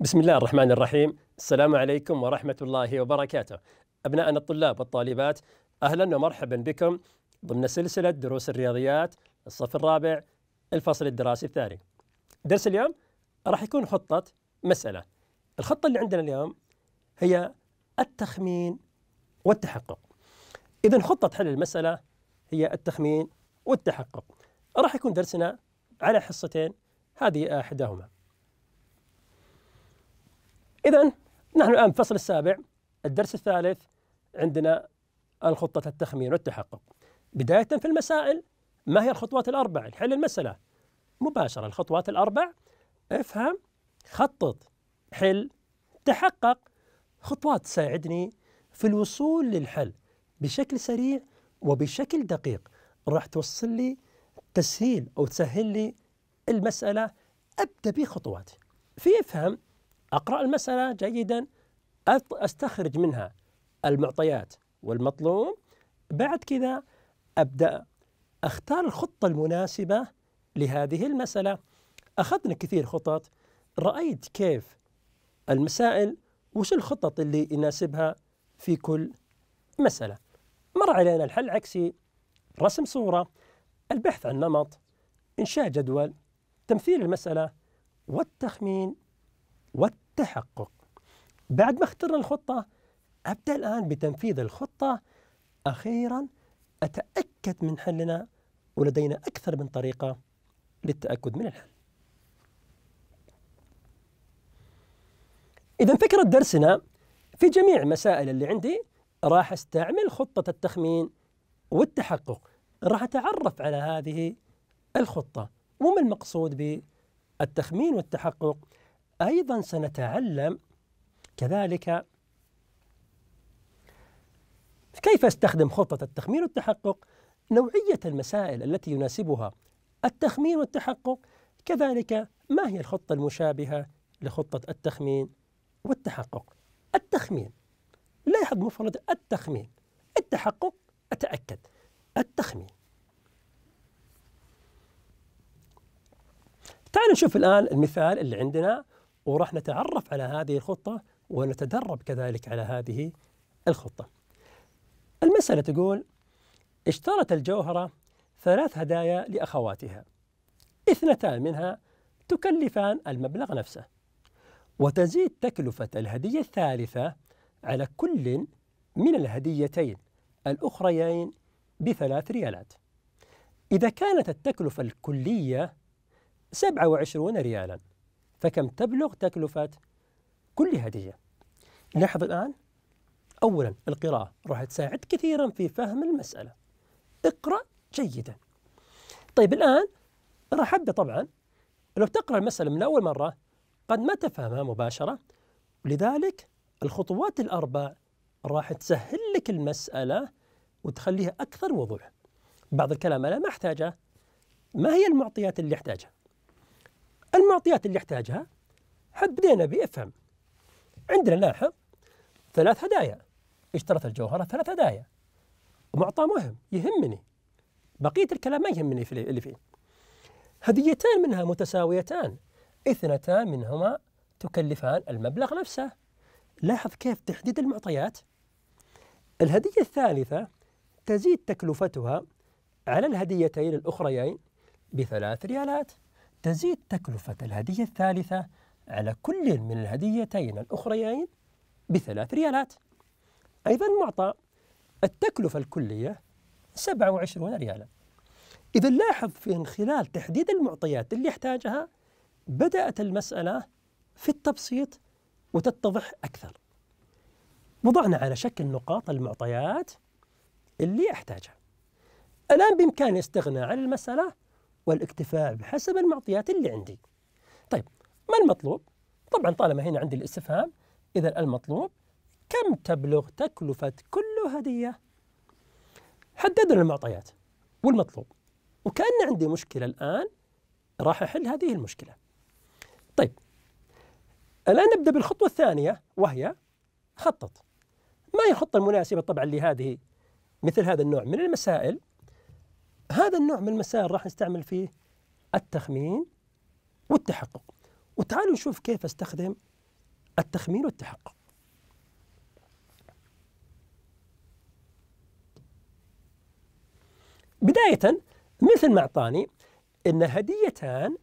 بسم الله الرحمن الرحيم السلام عليكم ورحمة الله وبركاته أبنائنا الطلاب والطالبات أهلا ومرحبا بكم ضمن سلسلة دروس الرياضيات الصف الرابع الفصل الدراسي الثاني درس اليوم راح يكون خطة مسألة الخطة اللي عندنا اليوم هي التخمين والتحقق إذا خطة حل المسألة هي التخمين والتحقق راح يكون درسنا على حصتين هذه أحدهما إذا نحن الآن في الفصل السابع الدرس الثالث عندنا الخطة التخمين والتحقق بداية في المسائل ما هي الخطوات الأربع لحل المسألة مباشرة الخطوات الأربع افهم خطط حل تحقق خطوات تساعدني في الوصول للحل بشكل سريع وبشكل دقيق راح توصل لي تسهيل أو تسهل لي المسألة أبدأ بخطوات في افهم أقرأ المسألة جيدا أستخرج منها المعطيات والمطلوب بعد كذا أبدأ أختار الخطة المناسبة لهذه المسألة أخذنا كثير خطط رأيت كيف المسائل وش الخطط اللي يناسبها في كل مسألة مر علينا الحل عكسي رسم صورة البحث عن نمط إنشاء جدول تمثيل المسألة والتخمين والتحقق بعد ما اخترنا الخطة أبدأ الآن بتنفيذ الخطة أخيرا أتأكد من حلنا ولدينا أكثر من طريقة للتأكد من الحل إذا فكرة درسنا في جميع المسائل اللي عندي راح استعمل خطة التخمين والتحقق راح أتعرف على هذه الخطة وما المقصود بالتخمين والتحقق أيضا سنتعلم كذلك كيف استخدم خطة التخمين والتحقق نوعية المسائل التي يناسبها التخمين والتحقق كذلك ما هي الخطة المشابهة لخطة التخمين والتحقق التخمين لاحظ مفرد التخمين التحقق أتأكد التخمين تعالوا نشوف الآن المثال اللي عندنا وراح نتعرف على هذه الخطة ونتدرب كذلك على هذه الخطة المسألة تقول اشترت الجوهرة ثلاث هدايا لأخواتها اثنتان منها تكلفان المبلغ نفسه وتزيد تكلفة الهدية الثالثة على كل من الهديتين الأخريين بثلاث ريالات إذا كانت التكلفة الكلية 27 ريالا فكم تبلغ تكلفة كل هدية لاحظ الآن أولا القراءة راح تساعد كثيرا في فهم المسألة اقرأ جيدا طيب الآن راح أبدأ طبعا لو تقرأ المسألة من أول مرة قد ما تفهمها مباشرة لذلك الخطوات الأربع راح تسهل لك المسألة وتخليها أكثر وضوح بعض الكلام أنا ما أحتاجه ما هي المعطيات اللي أحتاجها المعطيات اللي يحتاجها حد بدينا بافهم عندنا لاحظ ثلاث هدايا اشترت الجوهرة ثلاث هدايا معطى مهم يهمني بقية الكلام ما يهمني في اللي فيه هديتان منها متساويتان اثنتان منهما تكلفان المبلغ نفسه لاحظ كيف تحديد المعطيات الهدية الثالثة تزيد تكلفتها على الهديتين الأخريين بثلاث ريالات تزيد تكلفة الهدية الثالثة على كل من الهديتين الأخريين بثلاث ريالات أيضا معطى التكلفة الكلية 27 ريالا إذا لاحظ في خلال تحديد المعطيات اللي يحتاجها بدأت المسألة في التبسيط وتتضح أكثر وضعنا على شكل نقاط المعطيات اللي أحتاجها الآن بإمكاني استغنى عن المسألة والاكتفاء بحسب المعطيات اللي عندي طيب ما المطلوب؟ طبعا طالما هنا عندي الاستفهام إذا المطلوب كم تبلغ تكلفة كل هدية؟ حددنا المعطيات والمطلوب وكأن عندي مشكلة الآن راح أحل هذه المشكلة طيب الآن نبدأ بالخطوة الثانية وهي خطط ما هي الخطة المناسبة طبعا لهذه مثل هذا النوع من المسائل هذا النوع من المسائل راح نستعمل فيه التخمين والتحقق وتعالوا نشوف كيف استخدم التخمين والتحقق بداية مثل ما أعطاني أن هديتان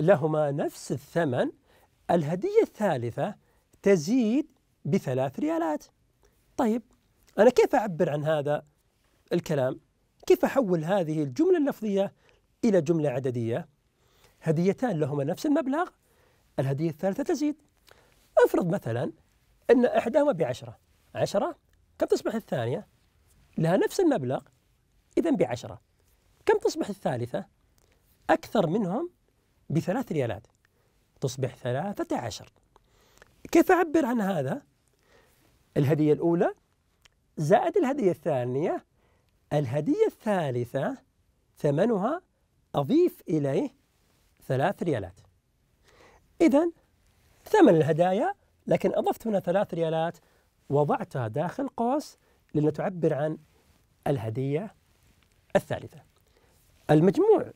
لهما نفس الثمن الهدية الثالثة تزيد بثلاث ريالات طيب أنا كيف أعبر عن هذا الكلام كيف أحول هذه الجملة اللفظية إلى جملة عددية هديتان لهما نفس المبلغ الهدية الثالثة تزيد افرض مثلا أن إحداهما بعشرة عشرة كم تصبح الثانية لها نفس المبلغ إذا بعشرة كم تصبح الثالثة أكثر منهم بثلاث ريالات تصبح ثلاثة عشر كيف أعبر عن هذا الهدية الأولى زائد الهدية الثانية الهدية الثالثة ثمنها أضيف إليه ثلاث ريالات إذا ثمن الهدايا لكن أضفت هنا ثلاث ريالات وضعتها داخل قوس لنتعبر عن الهدية الثالثة المجموع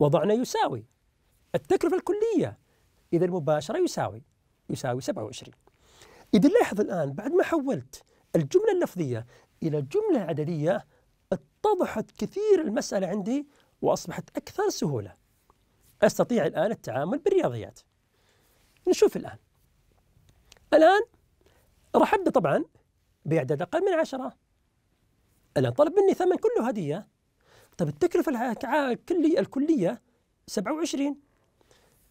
وضعنا يساوي التكلفة الكلية إذا مباشرة يساوي يساوي 27 إذا لاحظ الآن بعد ما حولت الجملة اللفظية إلى جملة عددية اتضحت كثير المسألة عندي وأصبحت أكثر سهولة أستطيع الآن التعامل بالرياضيات نشوف الآن الآن راح أبدأ طبعا بإعداد أقل من عشرة الآن طلب مني ثمن كله هدية طيب التكلفة الكلية الكلية 27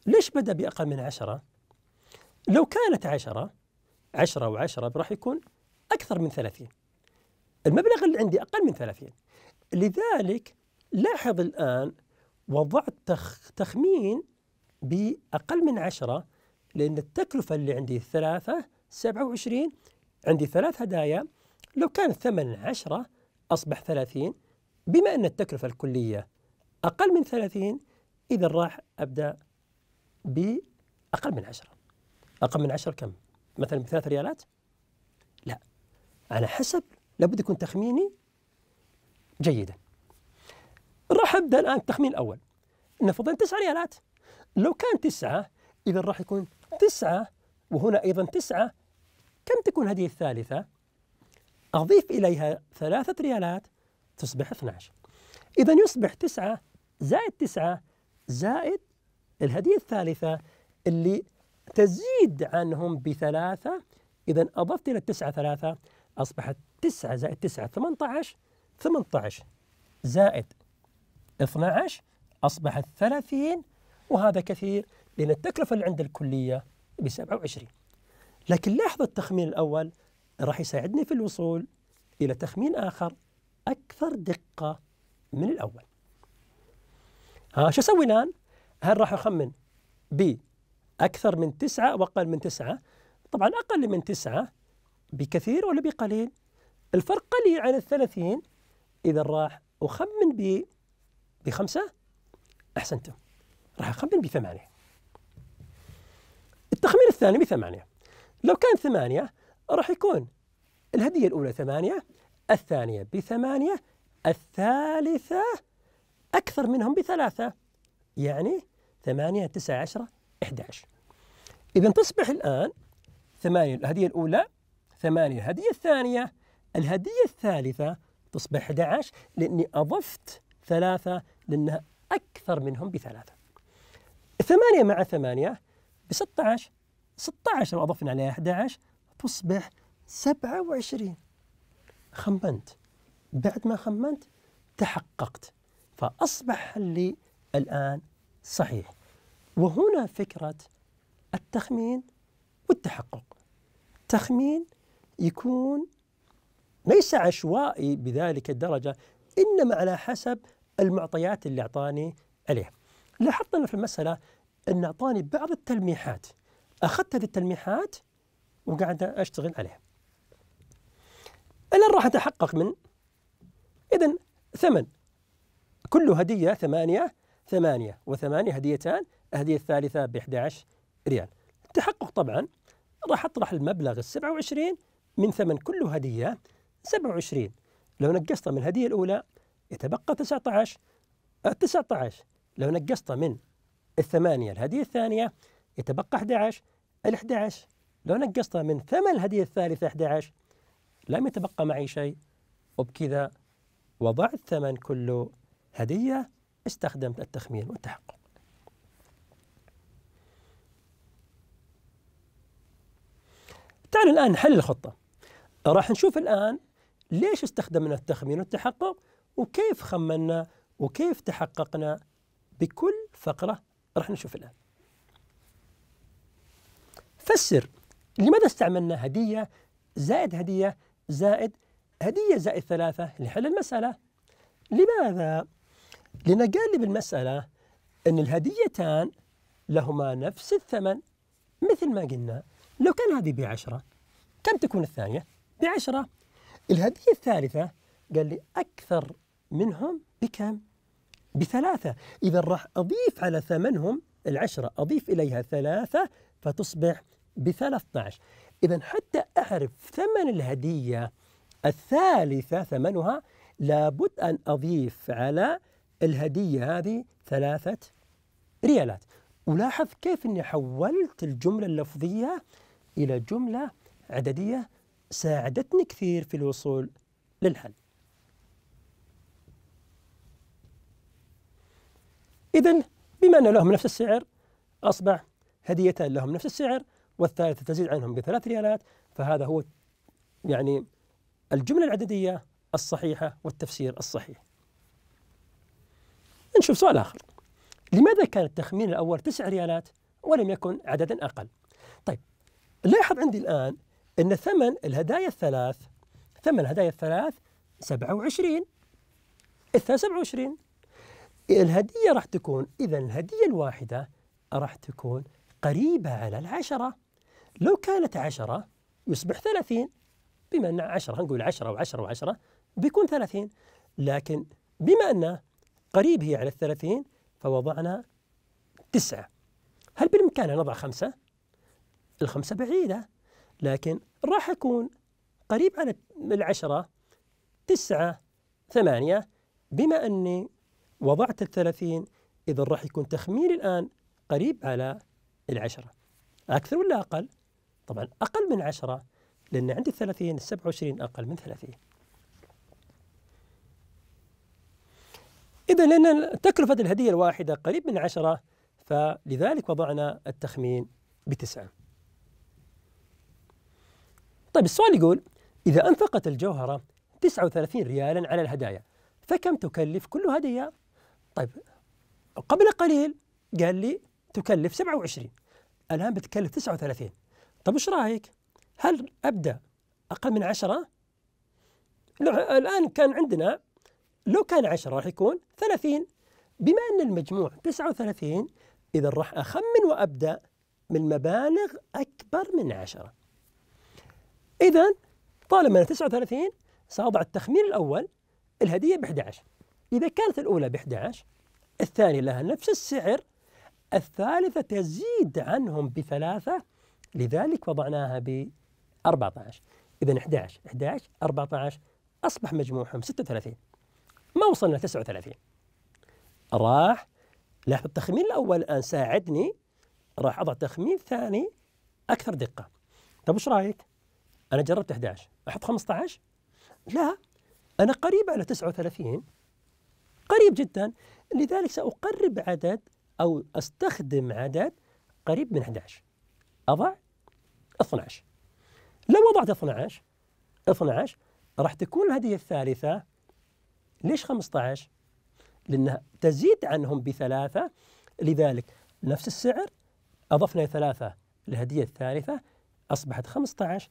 ليش بدأ بأقل من عشرة؟ لو كانت عشرة عشرة وعشرة راح يكون أكثر من ثلاثين المبلغ اللي عندي أقل من 30 لذلك لاحظ الآن وضعت تخ تخمين بأقل من 10 لأن التكلفة اللي عندي ثلاثة 27 عندي ثلاث هدايا لو كان الثمن 10 أصبح 30 بما أن التكلفة الكلية أقل من 30 إذا راح أبدأ بأقل من 10 أقل من 10 كم؟ مثلا بثلاث ريالات؟ لا على حسب لابد يكون تخميني جيدا راح ابدا الان التخمين الاول نفرض تسعة ريالات لو كان تسعة اذا راح يكون تسعة وهنا ايضا تسعة كم تكون هذه الثالثة اضيف اليها ثلاثة ريالات تصبح 12 اذا يصبح تسعة زائد تسعة زائد الهدية الثالثة اللي تزيد عنهم بثلاثة إذا أضفت إلى التسعة ثلاثة أصبحت 9 زائد 9 18 18 زائد 12 أصبحت 30 وهذا كثير لأن التكلفة اللي عند الكلية ب 27 لكن لاحظ التخمين الأول راح يساعدني في الوصول إلى تخمين آخر أكثر دقة من الأول ها شو أسوي الآن؟ هل راح أخمن ب أكثر من 9 واقل من 9 طبعا أقل من 9 بكثير ولا بقليل الفرق قليل عن الثلاثين إذا راح أخمن ب بخمسة أحسنتم راح أخمن بثمانية التخمين الثاني بثمانية لو كان ثمانية راح يكون الهدية الأولى ثمانية الثانية بثمانية الثالثة أكثر منهم بثلاثة يعني ثمانية تسعة عشرة 11 إذا تصبح الآن ثمانية الهدية الأولى ثمانية الهدية الثانية الهدية الثالثة تصبح 11 لأني أضفت ثلاثة لأنها أكثر منهم بثلاثة ثمانية مع ثمانية ب 16 16 لو أضفنا عليها 11 تصبح 27 خمنت بعد ما خمنت تحققت فأصبح لي الآن صحيح وهنا فكرة التخمين والتحقق تخمين يكون ليس عشوائي بذلك الدرجة إنما على حسب المعطيات اللي أعطاني عليها لاحظت أنا في المسألة أن أعطاني بعض التلميحات أخذت هذه التلميحات وقاعد أشتغل عليها الآن راح أتحقق من إذا ثمن كل هدية ثمانية ثمانية وثمانية هديتان الهدية الثالثة ب 11 ريال التحقق طبعا راح أطرح المبلغ ال 27 من ثمن كل هدية 27 لو نقصت من الهدية الأولى يتبقى 19 19 لو نقصت من الثمانية الهدية الثانية يتبقى 11 ال 11 لو نقصت من ثمن الهدية الثالثة 11 لم يتبقى معي شيء وبكذا وضعت ثمن كل هدية استخدمت التخمين والتحقق تعالوا الآن نحل الخطة راح نشوف الآن ليش استخدمنا التخمين والتحقق وكيف خمنا وكيف تحققنا بكل فقرة راح نشوف الآن فسر لماذا استعملنا هدية زائد هدية زائد هدية زائد ثلاثة لحل المسألة لماذا؟ لأن قال لي بالمسألة أن الهديتان لهما نفس الثمن مثل ما قلنا لو كان هذه بعشرة كم تكون الثانية؟ بعشرة الهدية الثالثة قال لي أكثر منهم بكم؟ بثلاثة إذا راح أضيف على ثمنهم العشرة أضيف إليها ثلاثة فتصبح بثلاثة عشر إذا حتى أعرف ثمن الهدية الثالثة ثمنها لابد أن أضيف على الهدية هذه ثلاثة ريالات ولاحظ كيف أني حولت الجملة اللفظية إلى جملة عددية ساعدتني كثير في الوصول للحل إذا بما أن لهم نفس السعر أصبح هديتان لهم نفس السعر والثالثة تزيد عنهم بثلاث ريالات فهذا هو يعني الجملة العددية الصحيحة والتفسير الصحيح نشوف سؤال آخر لماذا كان التخمين الأول تسع ريالات ولم يكن عددا أقل طيب لاحظ عندي الآن أن ثمن الهدايا الثلاث ثمن الهدايا الثلاث 27 الثلاث 27 الهدية راح تكون إذا الهدية الواحدة راح تكون قريبة على العشرة لو كانت عشرة يصبح 30 بما أن عشرة نقول عشرة وعشرة وعشرة بيكون 30 لكن بما ان قريب هي على الثلاثين فوضعنا تسعة هل بالإمكان نضع خمسة؟ الخمسة بعيدة لكن راح أكون قريب على العشرة تسعة ثمانية بما أني وضعت الثلاثين إذا راح يكون تخميني الآن قريب على العشرة أكثر ولا أقل؟ طبعا أقل من عشرة لأن عندي الثلاثين السبعة وعشرين أقل من ثلاثين إذا لأن تكلفة الهدية الواحدة قريب من عشرة فلذلك وضعنا التخمين بتسعة طيب السؤال يقول إذا أنفقت الجوهرة 39 ريالا على الهدايا فكم تكلف كل هدية؟ طيب قبل قليل قال لي تكلف 27 الآن بتكلف 39 طيب وش رايك؟ هل أبدأ أقل من 10 الآن كان عندنا لو كان 10 راح يكون 30 بما أن المجموع 39 إذا راح أخمن وأبدأ من مبالغ أكبر من 10 إذا طالما أنا 39 سأضع التخمين الأول الهدية ب 11 إذا كانت الأولى ب 11 الثانية لها نفس السعر الثالثة تزيد عنهم بثلاثة لذلك وضعناها ب 14 إذا 11 11 14 أصبح مجموعهم 36 ما وصلنا 39 راح لاحظ التخمين الأول الآن ساعدني راح أضع تخمين ثاني أكثر دقة طيب وش رأيك؟ انا جربت 11 احط 15 لا انا قريب على 39 قريب جدا لذلك ساقرب عدد او استخدم عدد قريب من 11 اضع 12 لو وضعت 12 12 راح تكون الهدية الثالثة ليش 15 لأنها تزيد عنهم بثلاثة لذلك نفس السعر أضفنا ثلاثة الهدية الثالثة أصبحت 15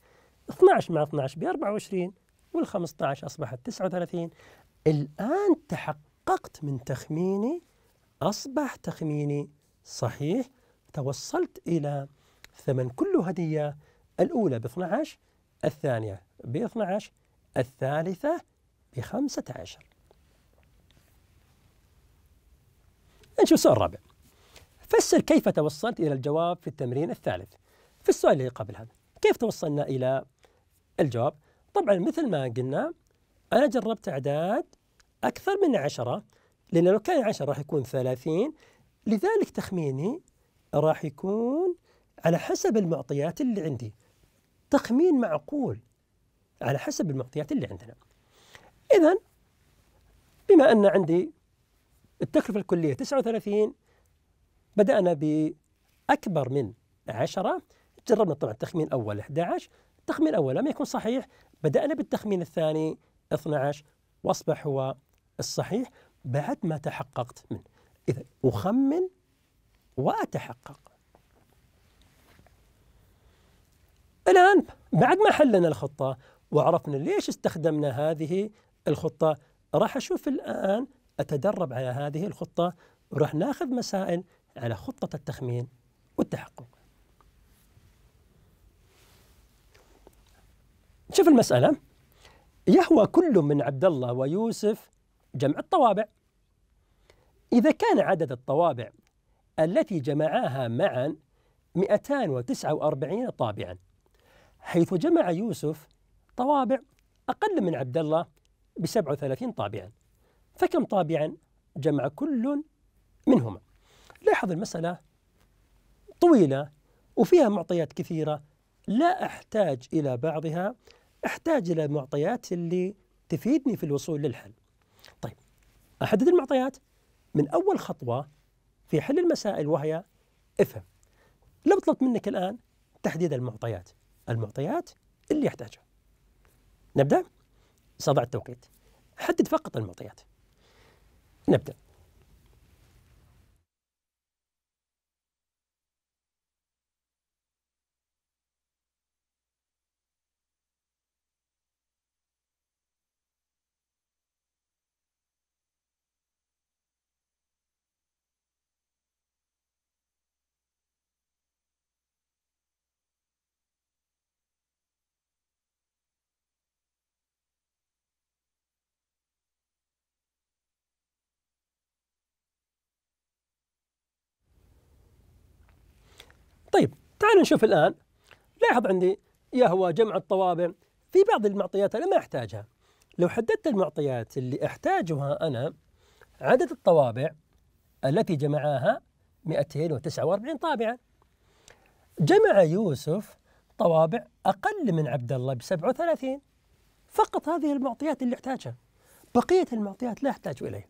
12 مع 12 ب 24 وال 15 أصبحت 39 الآن تحققت من تخميني أصبح تخميني صحيح توصلت إلى ثمن كل هدية الأولى ب 12 الثانية ب 12 الثالثة ب 15 نشوف السؤال الرابع فسر كيف توصلت إلى الجواب في التمرين الثالث في السؤال اللي قبل هذا كيف توصلنا إلى الجواب طبعا مثل ما قلنا أنا جربت أعداد أكثر من عشرة لأن لو كان عشرة راح يكون ثلاثين لذلك تخميني راح يكون على حسب المعطيات اللي عندي تخمين معقول على حسب المعطيات اللي عندنا إذا بما أن عندي التكلفة الكلية 39 بدأنا بأكبر من 10 جربنا طبعا التخمين أول 11 التخمين الأول لم يكن صحيح بدأنا بالتخمين الثاني 12 وأصبح هو الصحيح بعد ما تحققت منه إذا أخمن وأتحقق الآن بعد ما حلنا الخطة وعرفنا ليش استخدمنا هذه الخطة راح أشوف الآن أتدرب على هذه الخطة وراح ناخذ مسائل على خطة التخمين والتحقق شوف المسألة يهوى كل من عبد الله ويوسف جمع الطوابع إذا كان عدد الطوابع التي جمعاها معا 249 طابعا حيث جمع يوسف طوابع أقل من عبد الله ب 37 طابعا فكم طابعا جمع كل منهما لاحظ المسألة طويلة وفيها معطيات كثيرة لا أحتاج إلى بعضها احتاج الى معطيات اللي تفيدني في الوصول للحل. طيب احدد المعطيات من اول خطوه في حل المسائل وهي افهم. لو طلبت منك الان تحديد المعطيات، المعطيات اللي احتاجها. نبدا؟ سأضع التوقيت. حدد فقط المعطيات. نبدا. طيب تعالوا نشوف الآن لاحظ عندي يا هو جمع الطوابع في بعض المعطيات أنا ما أحتاجها لو حددت المعطيات اللي أحتاجها أنا عدد الطوابع التي جمعها 249 طابعا جمع يوسف طوابع أقل من عبد الله ب 37 فقط هذه المعطيات اللي احتاجها بقية المعطيات لا أحتاج إليها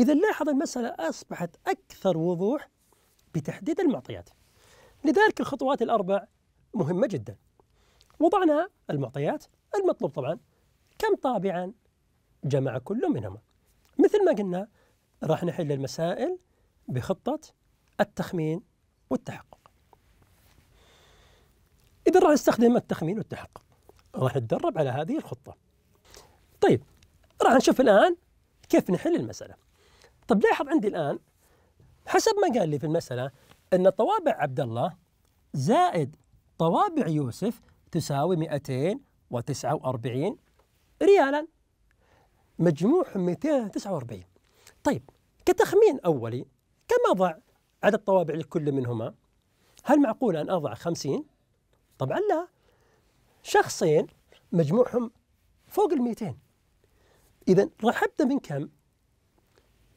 إذا لاحظ المسألة أصبحت أكثر وضوح بتحديد المعطيات لذلك الخطوات الأربع مهمة جدا وضعنا المعطيات المطلوب طبعا كم طابعا جمع كل منهما مثل ما قلنا راح نحل المسائل بخطة التخمين والتحقق إذا راح نستخدم التخمين والتحقق راح نتدرب على هذه الخطة طيب راح نشوف الآن كيف نحل المسألة طب لاحظ عندي الآن حسب ما قال لي في المسألة أن طوابع عبد الله زائد طوابع يوسف تساوي 249 ريالا مجموعهم 249 طيب كتخمين أولي كم أضع عدد طوابع لكل منهما هل معقول أن أضع 50 طبعا لا شخصين مجموعهم فوق ال 200 إذا راح أبدأ من كم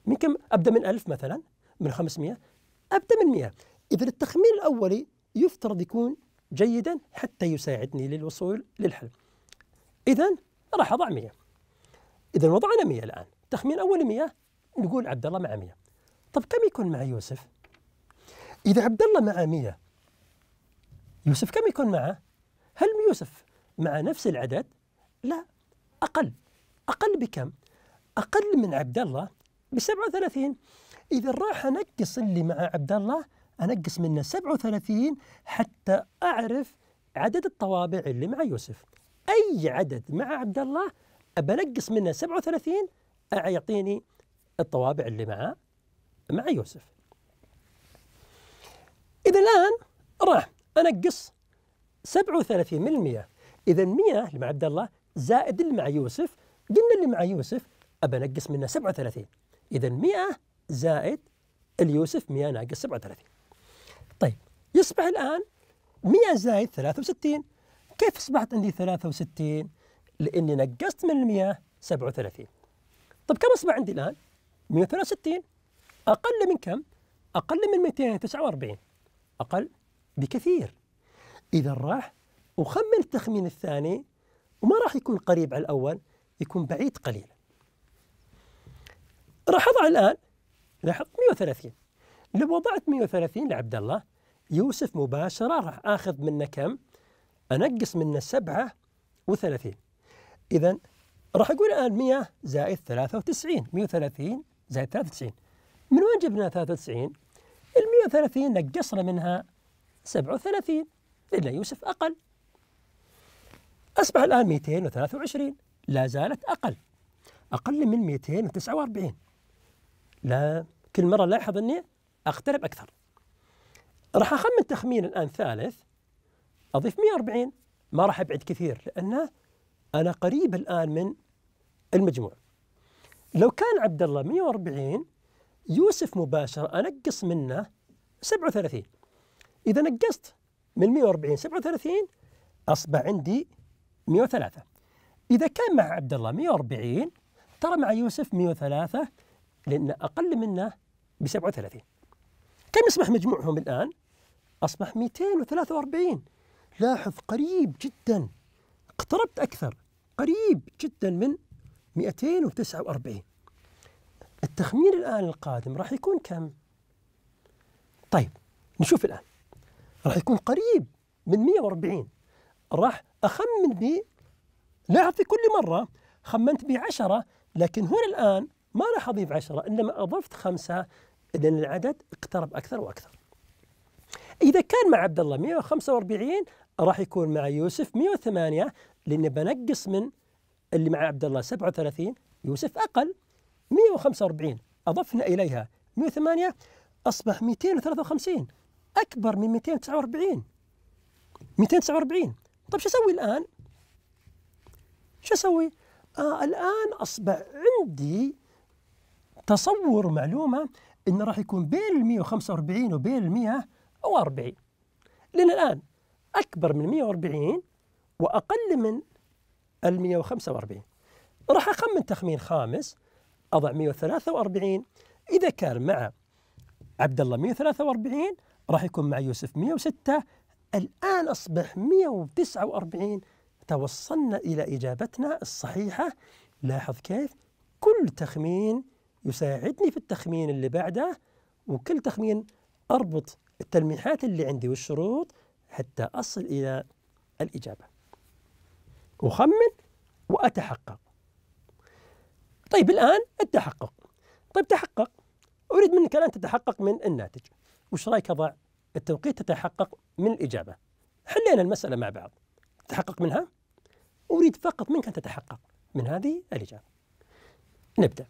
من كم أبدأ من 1000 مثلا من 500 أب 800 إذا التخمين الأولي يفترض يكون جيدا حتى يساعدني للوصول للحل إذا راح أضع 100 إذا وضعنا 100 الآن تخمين أول 100 نقول عبد الله مع 100 طب كم يكون مع يوسف؟ إذا عبد الله مع 100 يوسف كم يكون معه؟ هل يوسف مع نفس العدد؟ لا أقل أقل بكم؟ أقل من عبد الله ب 37 إذا راح أنقص اللي مع عبد الله أنقص منه 37 حتى أعرف عدد الطوابع اللي مع يوسف أي عدد مع عبد الله بنقص منه 37 يعطيني الطوابع اللي مع مع يوسف إذا الآن راح أنقص 37 من 100 إذا 100 اللي مع عبد الله زائد اللي مع يوسف قلنا اللي مع يوسف أبنقص منه 37 إذا 100 زائد اليوسف 100 ناقص 37 طيب يصبح الآن 100 زائد 63 كيف أصبحت عندي 63 لأني نقصت من المية 37 طيب كم أصبح عندي الآن 163 أقل من كم أقل من 249 أقل بكثير إذا راح أخمن التخمين الثاني وما راح يكون قريب على الأول يكون بعيد قليلا راح أضع الآن لاحظ 130 لو وضعت 130 لعبد الله يوسف مباشرة راح آخذ منه كم؟ أنقص منه 37 إذا راح أقول الآن 100 زائد 93 130 زائد 93 من وين جبنا 93 ال 130 نقصنا منها 37 لأن يوسف أقل أصبح الآن 223 لا زالت أقل أقل من 249 لا كل مرة لاحظ أني أقترب أكثر راح أخمن تخمين الآن ثالث أضيف 140 ما راح أبعد كثير لأنه أنا قريب الآن من المجموع لو كان عبد الله 140 يوسف مباشرة أنقص منه 37 إذا نقصت من 140 37 أصبح عندي 103 إذا كان مع عبد الله 140 ترى مع يوسف 103 لأن أقل منه ب 37 كم يصبح مجموعهم الآن؟ أصبح 243 لاحظ قريب جدا اقتربت أكثر قريب جدا من 249 التخمين الآن القادم راح يكون كم؟ طيب نشوف الآن راح يكون قريب من 140 راح أخمن ب لاحظ في كل مرة خمنت ب 10 لكن هنا الآن ما راح أضيف عشرة إنما أضفت خمسة لأن العدد اقترب أكثر وأكثر إذا كان مع عبد الله 145 راح يكون مع يوسف 108 لأني بنقص من اللي مع عبد الله 37 يوسف أقل 145 أضفنا إليها 108 أصبح 253 أكبر من 249 249 طيب شو أسوي الآن؟ شو أسوي؟ آه الآن أصبح عندي تصور معلومه انه راح يكون بين ال 145 وبين ال 140 لان الان اكبر من 140 واقل من ال 145 راح اخمن تخمين خامس اضع 143 اذا كان مع عبد الله 143 راح يكون مع يوسف 106 الان اصبح 149 توصلنا الى اجابتنا الصحيحه لاحظ كيف كل تخمين يساعدني في التخمين اللي بعده وكل تخمين أربط التلميحات اللي عندي والشروط حتى أصل إلى الإجابة أخمن وأتحقق طيب الآن التحقق طيب تحقق أريد منك الآن تتحقق من الناتج وش رأيك أضع التوقيت تتحقق من الإجابة حلينا المسألة مع بعض تتحقق منها أريد فقط منك أن تتحقق من هذه الإجابة نبدأ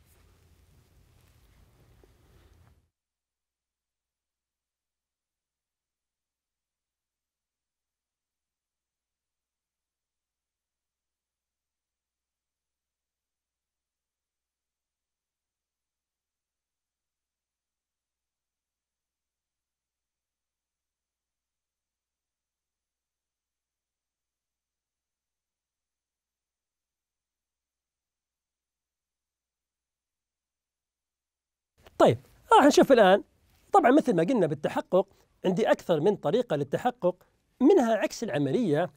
طيب راح آه، نشوف الآن طبعا مثل ما قلنا بالتحقق عندي أكثر من طريقة للتحقق منها عكس العملية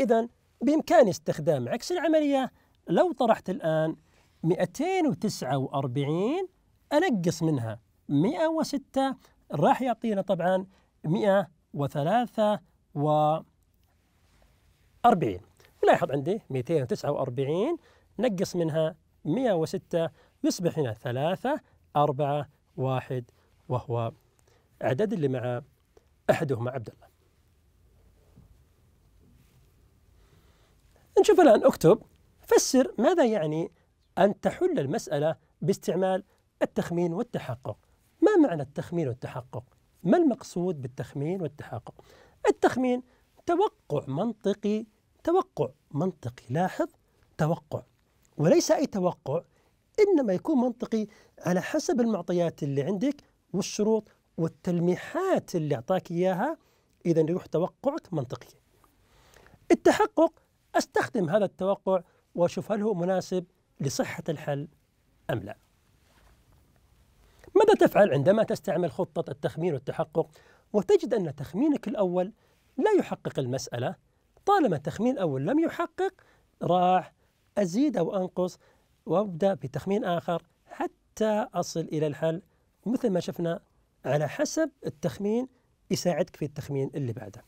إذا بإمكاني استخدام عكس العملية لو طرحت الآن 249 أنقص منها 106 راح يعطينا طبعا 143 لاحظ عندي 249 نقص منها 106 يصبح هنا 3 أربعة واحد وهو عدد اللي مع أحدهما عبد الله نشوف الآن اكتب فسر ماذا يعني أن تحل المسألة باستعمال التخمين والتحقق ما معنى التخمين والتحقق؟ ما المقصود بالتخمين والتحقق؟ التخمين توقع منطقي توقع منطقي لاحظ توقع وليس أي توقع إنما يكون منطقي على حسب المعطيات اللي عندك والشروط والتلميحات اللي أعطاك إياها إذا يروح توقعك منطقي التحقق أستخدم هذا التوقع وأشوف هل هو مناسب لصحة الحل أم لا ماذا تفعل عندما تستعمل خطة التخمين والتحقق وتجد أن تخمينك الأول لا يحقق المسألة طالما التخمين الأول لم يحقق راح أزيد أو أنقص وابدا بتخمين اخر حتى اصل الى الحل مثل ما شفنا على حسب التخمين يساعدك في التخمين اللي بعده.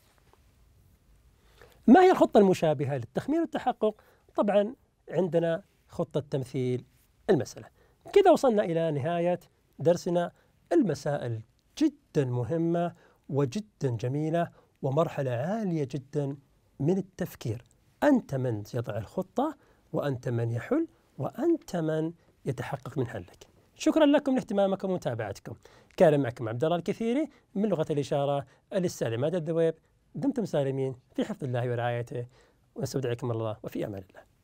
ما هي الخطه المشابهه للتخمين والتحقق؟ طبعا عندنا خطه تمثيل المساله. كذا وصلنا الى نهايه درسنا المسائل جدا مهمه وجدا جميله ومرحله عاليه جدا من التفكير. انت من يضع الخطه وانت من يحل وأنت من يتحقق من حلك شكرا لكم لاهتمامكم ومتابعتكم كان معكم عبد الله الكثيري من لغة الإشارة الأستاذ مدى الذويب دمتم سالمين في حفظ الله ورعايته ونستودعكم الله وفي أمان الله